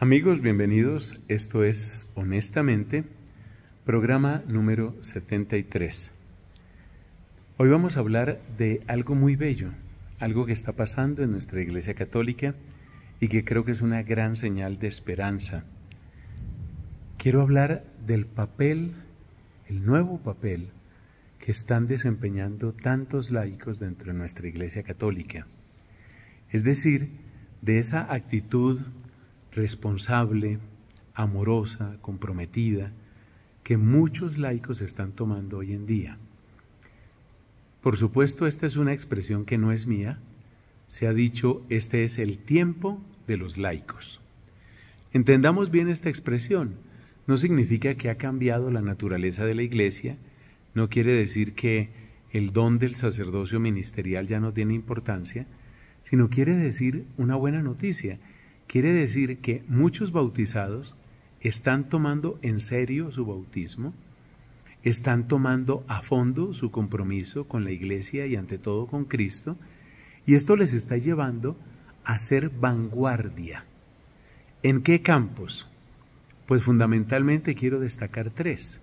Amigos, bienvenidos. Esto es Honestamente, programa número 73. Hoy vamos a hablar de algo muy bello, algo que está pasando en nuestra Iglesia Católica y que creo que es una gran señal de esperanza. Quiero hablar del papel, el nuevo papel que están desempeñando tantos laicos dentro de nuestra Iglesia Católica. Es decir, de esa actitud responsable, amorosa, comprometida, que muchos laicos están tomando hoy en día. Por supuesto, esta es una expresión que no es mía. Se ha dicho, este es el tiempo de los laicos. Entendamos bien esta expresión. No significa que ha cambiado la naturaleza de la iglesia, no quiere decir que el don del sacerdocio ministerial ya no tiene importancia, sino quiere decir una buena noticia, Quiere decir que muchos bautizados están tomando en serio su bautismo, están tomando a fondo su compromiso con la iglesia y ante todo con Cristo, y esto les está llevando a ser vanguardia. ¿En qué campos? Pues fundamentalmente quiero destacar tres.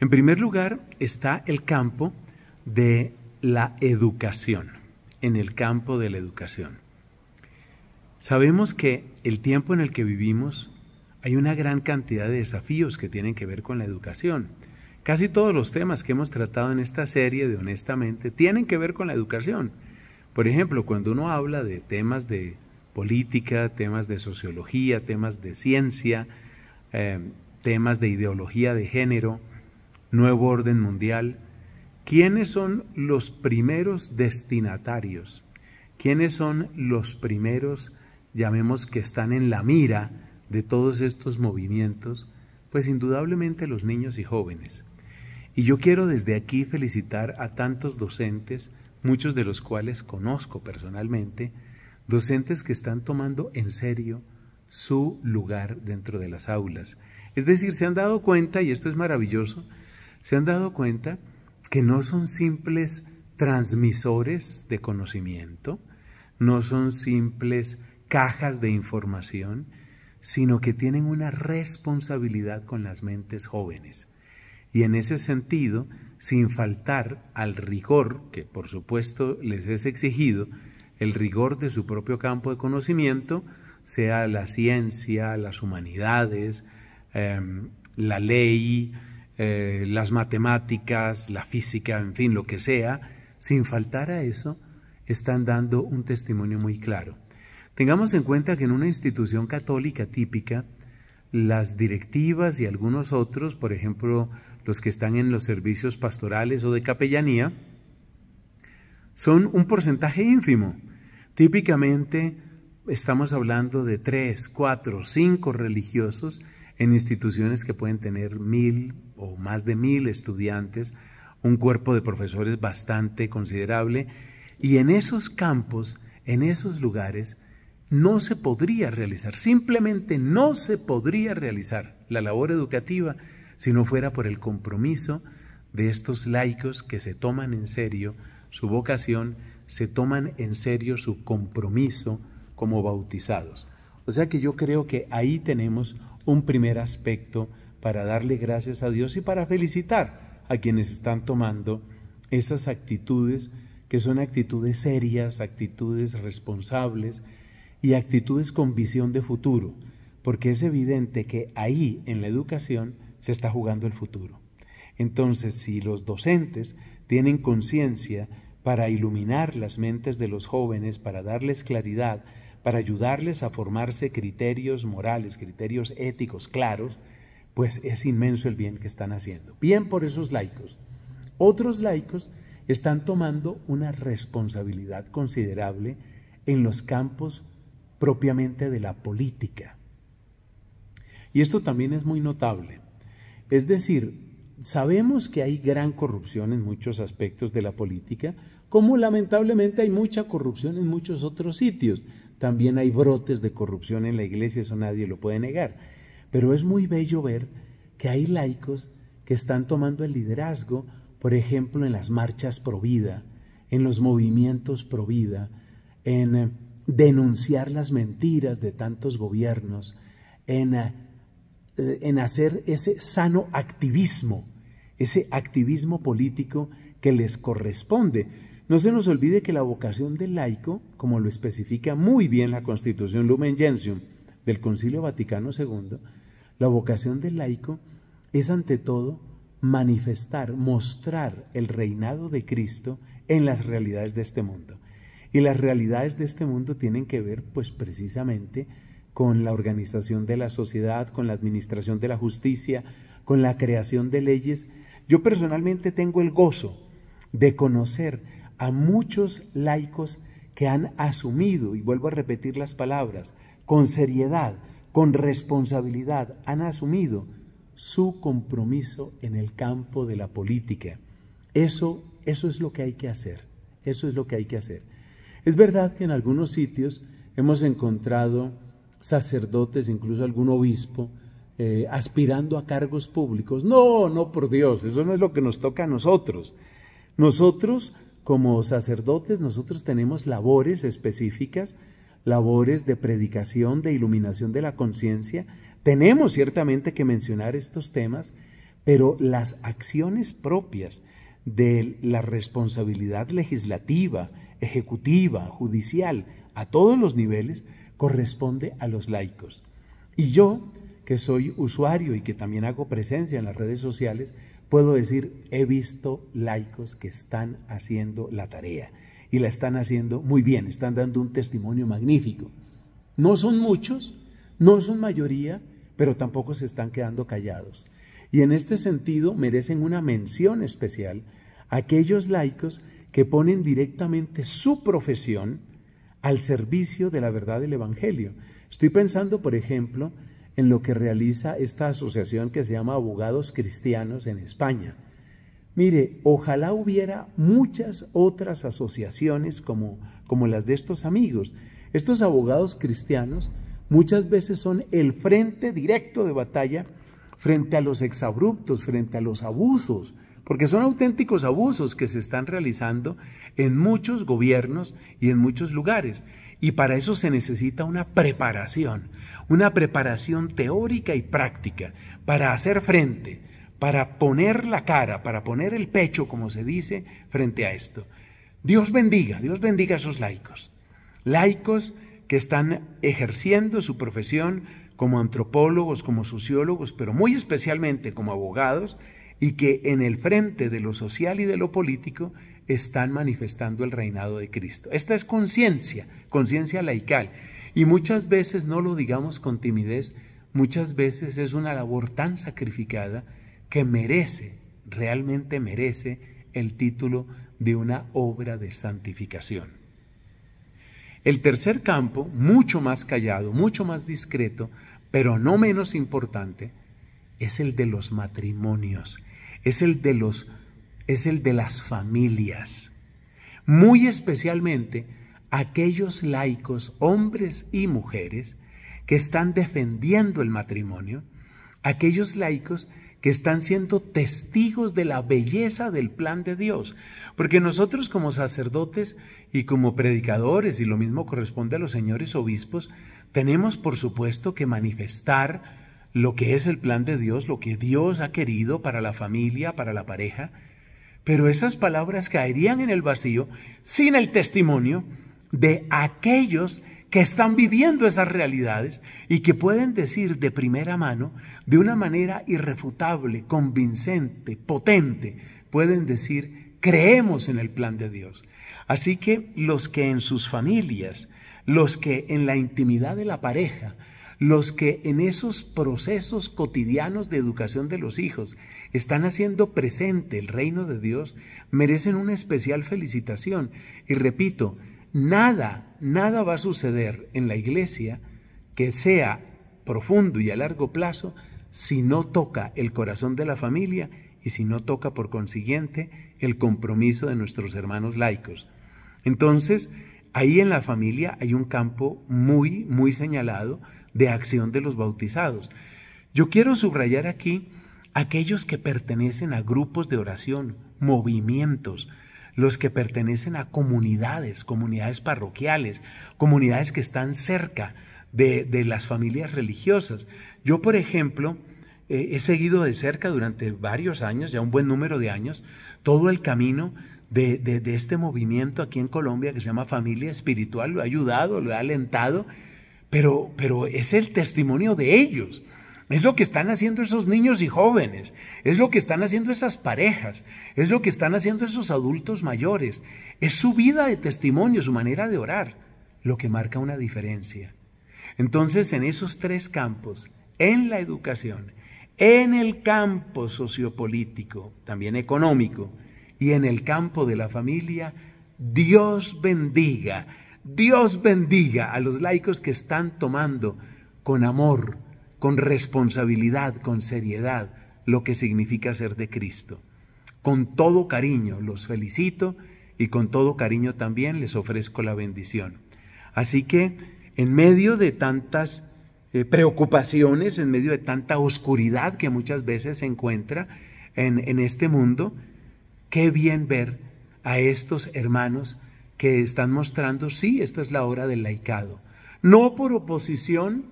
En primer lugar está el campo de la educación, en el campo de la educación. Sabemos que el tiempo en el que vivimos hay una gran cantidad de desafíos que tienen que ver con la educación. Casi todos los temas que hemos tratado en esta serie de Honestamente tienen que ver con la educación. Por ejemplo, cuando uno habla de temas de política, temas de sociología, temas de ciencia, em, temas de ideología de género, nuevo orden mundial, ¿quiénes son los primeros destinatarios? ¿Quiénes son los primeros llamemos que están en la mira de todos estos movimientos, pues indudablemente los niños y jóvenes. Y yo quiero desde aquí felicitar a tantos docentes, muchos de los cuales conozco personalmente, docentes que están tomando en serio su lugar dentro de las aulas. Es decir, se han dado cuenta, y esto es maravilloso, se han dado cuenta que no son simples transmisores de conocimiento, no son simples cajas de información, sino que tienen una responsabilidad con las mentes jóvenes. Y en ese sentido, sin faltar al rigor que por supuesto les es exigido, el rigor de su propio campo de conocimiento, sea la ciencia, las humanidades, em, la ley, eh, las matemáticas, la física, en fin, lo que sea, sin faltar a eso, están dando un testimonio muy claro. Tengamos en cuenta que en una institución católica típica, las directivas y algunos otros, por ejemplo, los que están en los servicios pastorales o de capellanía, son un porcentaje ínfimo. Típicamente estamos hablando de tres, cuatro, cinco religiosos en instituciones que pueden tener mil o más de mil estudiantes, un cuerpo de profesores bastante considerable. Y en esos campos, en esos lugares, no se podría realizar, simplemente no se podría realizar la labor educativa si no fuera por el compromiso de estos laicos que se toman en serio su vocación, se toman en serio su compromiso como bautizados. O sea que yo creo que ahí tenemos un primer aspecto para darle gracias a Dios y para felicitar a quienes están tomando esas actitudes que son actitudes serias, actitudes responsables, y actitudes con visión de futuro, porque es evidente que ahí en la educación se está jugando el futuro. Entonces, si los docentes tienen conciencia para iluminar las mentes de los jóvenes, para darles claridad, para ayudarles a formarse criterios morales, criterios éticos claros, pues es inmenso el bien que están haciendo. Bien por esos laicos. Otros laicos están tomando una responsabilidad considerable en los campos propiamente de la política. Y esto también es muy notable. Es decir, sabemos que hay gran corrupción en muchos aspectos de la política, como lamentablemente hay mucha corrupción en muchos otros sitios. También hay brotes de corrupción en la iglesia, eso nadie lo puede negar. Pero es muy bello ver que hay laicos que están tomando el liderazgo, por ejemplo, en las marchas pro vida, en los movimientos pro vida, en eh, denunciar las mentiras de tantos gobiernos, eh, en, hacer ese sano activismo, ese activismo político que les corresponde. No se nos olvide que la vocación del laico, como lo especifica muy bien la Constitución Lumen Gentium del Concilio Vaticano II, la vocación del laico es ante todo manifestar, mostrar el reinado de Cristo en las realidades de este mundo. Y las realidades de este mundo tienen que ver pues precisamente con la organización de la sociedad, con la administración de la justicia, con la creación de leyes. Yo personalmente tengo el gozo de conocer a muchos laicos que han asumido, y vuelvo a repetir las palabras, con seriedad, con responsabilidad, han asumido su compromiso en el campo de la política. Eso, eso es lo que hay que hacer, eso es lo que hay que hacer. Es verdad que en algunos sitios hemos encontrado sacerdotes, incluso algún obispo, eh, aspirando a cargos públicos. No, no, por Dios, eso no es lo que nos toca a nosotros. Nosotros, como sacerdotes, nosotros tenemos labores específicas, labores de predicación, de iluminación de la conciencia. Tenemos ciertamente que mencionar estos temas, pero las acciones propias de la responsabilidad legislativa, ejecutiva, judicial, a todos los niveles, corresponde a los laicos. Y yo, que soy usuario y que también hago presencia en las redes sociales, puedo decir, he visto laicos que están haciendo la tarea y la están haciendo muy bien, están dando un testimonio magnífico. No son muchos, no son mayoría, pero tampoco se están quedando callados. Y en este sentido merecen una mención especial aquellos laicos que ponen directamente su profesión al servicio de la verdad del Evangelio. Estoy pensando, por ejemplo, en lo que realiza esta asociación que se llama Abogados Cristianos en España. Mire, ojalá hubiera muchas otras asociaciones como, como las de estos amigos. Estos abogados cristianos muchas veces son el frente directo de batalla frente a los exabruptos, frente a los abusos, porque son auténticos abusos que se están realizando en muchos gobiernos y en muchos lugares. Y para eso se necesita una preparación, una preparación teórica y práctica para hacer frente, para poner la cara, para poner el pecho, como se dice, frente a esto. Dios bendiga, Dios bendiga a esos laicos. Laicos que están ejerciendo su profesión como antropólogos, como sociólogos, pero muy especialmente como abogados y que en el frente de lo social y de lo político están manifestando el reinado de Cristo. Esta es conciencia, conciencia laical. Y muchas veces, no lo digamos con timidez, muchas veces es una labor tan sacrificada que merece, realmente merece el título de una obra de santificación. El tercer campo, mucho más callado, mucho más discreto, pero no menos importante, es el de los matrimonios es el de los es el de las familias. Muy especialmente aquellos laicos, hombres y mujeres que están defendiendo el matrimonio, aquellos laicos que están siendo testigos de la belleza del plan de Dios. Porque nosotros como sacerdotes y como predicadores, y lo mismo corresponde a los señores obispos, tenemos por supuesto que manifestar lo que es el plan de Dios, lo que Dios ha querido para la familia, para la pareja, pero esas palabras caerían en el vacío sin el testimonio de aquellos que están viviendo esas realidades y que pueden decir de primera mano, de una manera irrefutable, convincente, potente, pueden decir, creemos en el plan de Dios. Así que los que en sus familias, los que en la intimidad de la pareja, los que en esos procesos cotidianos de educación de los hijos están haciendo presente el reino de Dios, merecen una especial felicitación. Y repito, nada, nada va a suceder en la iglesia que sea profundo y a largo plazo si no toca el corazón de la familia y si no toca por consiguiente el compromiso de nuestros hermanos laicos. Entonces, ahí en la familia hay un campo muy, muy señalado de acción de los bautizados. Yo quiero subrayar aquí aquellos que pertenecen a grupos de oración, movimientos, los que pertenecen a comunidades, comunidades parroquiales, comunidades que están cerca de, las familias religiosas. Yo, por ejemplo, he seguido de cerca durante varios años, ya un buen número de años, todo el camino de, de este movimiento aquí en Colombia que se llama Familia Espiritual. Lo ha ayudado, lo ha alentado pero, es el testimonio de ellos. Es lo que están haciendo esos niños y jóvenes, es lo que están haciendo esas parejas, es lo que están haciendo esos adultos mayores, es su vida de testimonio, su manera de orar, lo que marca una diferencia. Entonces, en esos tres campos, en la educación, en el campo sociopolítico, también económico, y en el campo de la familia, Dios bendiga Dios bendiga a los laicos que están tomando con amor, con responsabilidad, con seriedad lo que significa ser de Cristo. Con todo cariño los felicito y con todo cariño también les ofrezco la bendición. Así que en medio de tantas eh, preocupaciones, en medio de tanta oscuridad que muchas veces se encuentra en, en este mundo, qué bien ver a estos hermanos que están mostrando, sí, esta es la hora del laicado. No por oposición,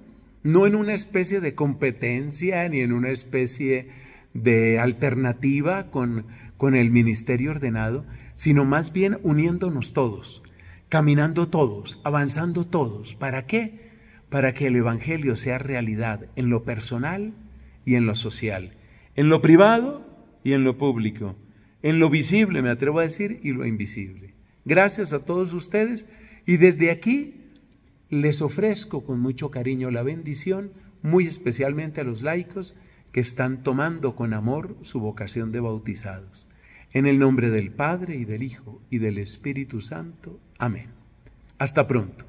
no en una especie de competencia ni en una especie de alternativa con, con el ministerio ordenado, sino más bien uniéndonos todos, caminando todos, avanzando todos. ¿Para qué? Para que el Evangelio sea realidad en lo personal y en lo social, en lo privado y en lo público, en lo visible, me atrevo a decir, y lo invisible. Gracias a todos ustedes y desde aquí les ofrezco con mucho cariño la bendición, muy especialmente a los laicos que están tomando con amor su vocación de bautizados. En el nombre del Padre y del Hijo y del Espíritu Santo. Amén. Hasta pronto.